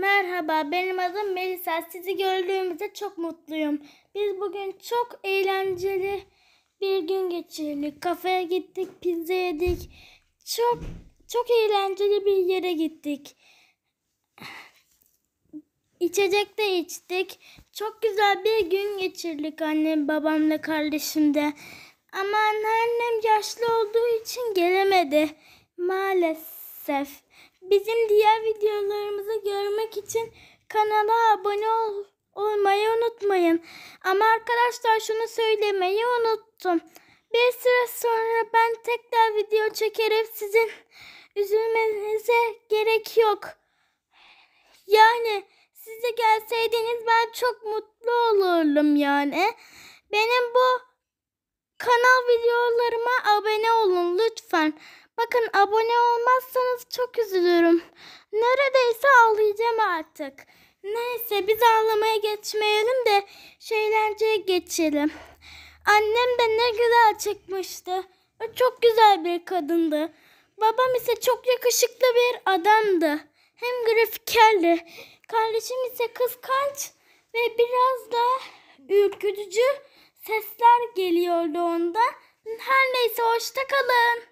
Merhaba, benim adım Melisa. Sizi gördüğümüzde çok mutluyum. Biz bugün çok eğlenceli bir gün geçirdik. Kafeye gittik, pizza yedik. Çok çok eğlenceli bir yere gittik. İçecek de içtik. Çok güzel bir gün geçirdik annem, babamla, kardeşimle. Ama annem yaşlı olduğu için gelemedi. Maalesef. Bizim diğer videolarımızı görmek için kanala abone ol olmayı unutmayın. Ama arkadaşlar şunu söylemeyi unuttum. Bir süre sonra ben tekrar video çekerim. Sizin üzülmenize gerek yok. Yani size gelseydiniz ben çok mutlu olurdum yani. Benim bu kanal videolarıma abone olun lütfen. Bakın abone olmazsanız çok üzülürüm. Neredeyse ağlayacağım artık. Neyse biz ağlamaya geçmeyelim de şeylenceye geçelim. Annem de ne güzel çıkmıştı. çok güzel bir kadındı. Babam ise çok yakışıklı bir adamdı. Hem grafikerli. Kardeşim ise kıskanç ve biraz da ürkütücü sesler geliyordu ondan. Her neyse hoşça kalın.